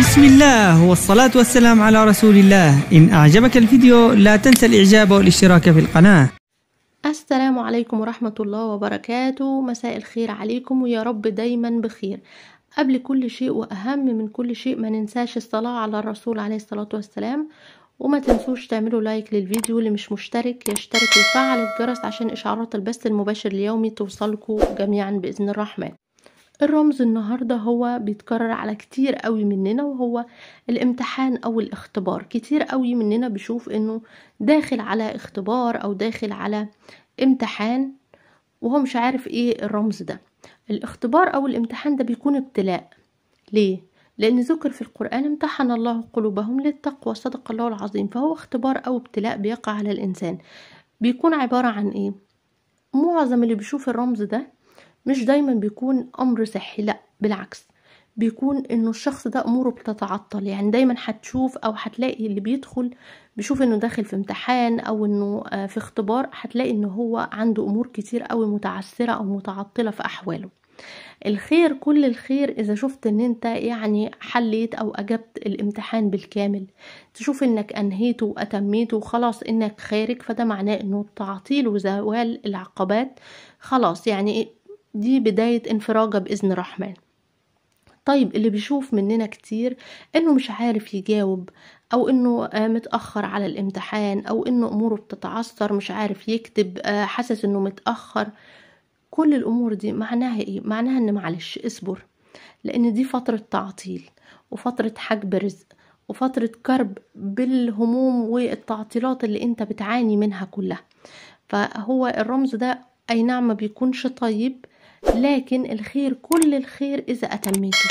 بسم الله والصلاة والسلام على رسول الله إن أعجبك الفيديو لا تنسى الإعجاب والاشتراك في القناة السلام عليكم ورحمة الله وبركاته مساء الخير عليكم ويا رب دايما بخير قبل كل شيء وأهم من كل شيء ما ننساش الصلاة على الرسول عليه الصلاة والسلام وما تنسوش تعملوا لايك للفيديو اللي مش مشترك يشترك ويفعل الجرس عشان إشعارات البث المباشر اليومي توصلكم جميعا بإذن الرحمن الرمز النهاردة هو بيتكرر على كتير قوي مننا وهو الامتحان او الاختبار كتير قوي مننا بيشوف انه داخل على اختبار او داخل على امتحان وهو مش عارف ايه الرمز ده الاختبار او الامتحان ده بيكون ابتلاء ليه لأن ذكر في القرآن امتحن الله قلوبهم للتقوى صدق الله العظيم فهو اختبار أو ابتلاء بيقع على الإنسان بيكون عبارة عن إيه؟ معظم اللي بيشوف الرمز ده مش دايما بيكون امر صحي لا بالعكس بيكون انه الشخص ده اموره بتتعطل يعني دايما هتشوف او هتلاقي اللي بيدخل بيشوف انه داخل في امتحان او انه آه، في اختبار هتلاقي انه هو عنده امور كتير قوي متعثره او متعطله في احواله الخير كل الخير اذا شفت ان انت يعني حليت او اجبت الامتحان بالكامل تشوف انك انهيته واتميته وخلاص انك خارج فده معناه انه تعطيل وزوال العقبات خلاص يعني دي بداية انفراجة بإذن الرحمن طيب اللي بيشوف مننا كتير انه مش عارف يجاوب او انه آه، متاخر على الامتحان او انه اموره بتتعثر مش عارف يكتب آه، حاسس انه متاخر كل الامور دي معناها ايه معناها ان معلش اصبر لان دي فتره تعطيل وفتره حجب رزق وفتره كرب بالهموم والتعطيلات اللي انت بتعاني منها كلها فهو الرمز ده اي نعم ما بيكونش طيب لكن الخير كل الخير إذا أتميته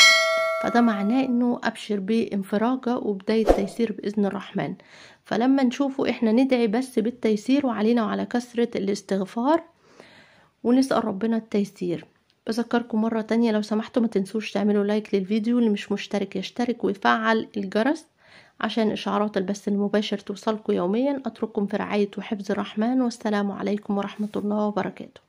فده معناه انه ابشر بانفراجة وبداية تيسير باذن الرحمن فلما نشوفه احنا ندعي بس بالتيسير وعلينا وعلى كثرة الاستغفار ونسأل ربنا التيسير بذكركم مرة تانية لو سمحتوا ما تنسوش تعملوا لايك للفيديو اللي مش مشترك يشترك ويفعل الجرس عشان إشعارات البث المباشر توصلكم يوميا أترككم في رعاية وحفظ الرحمن والسلام عليكم ورحمة الله وبركاته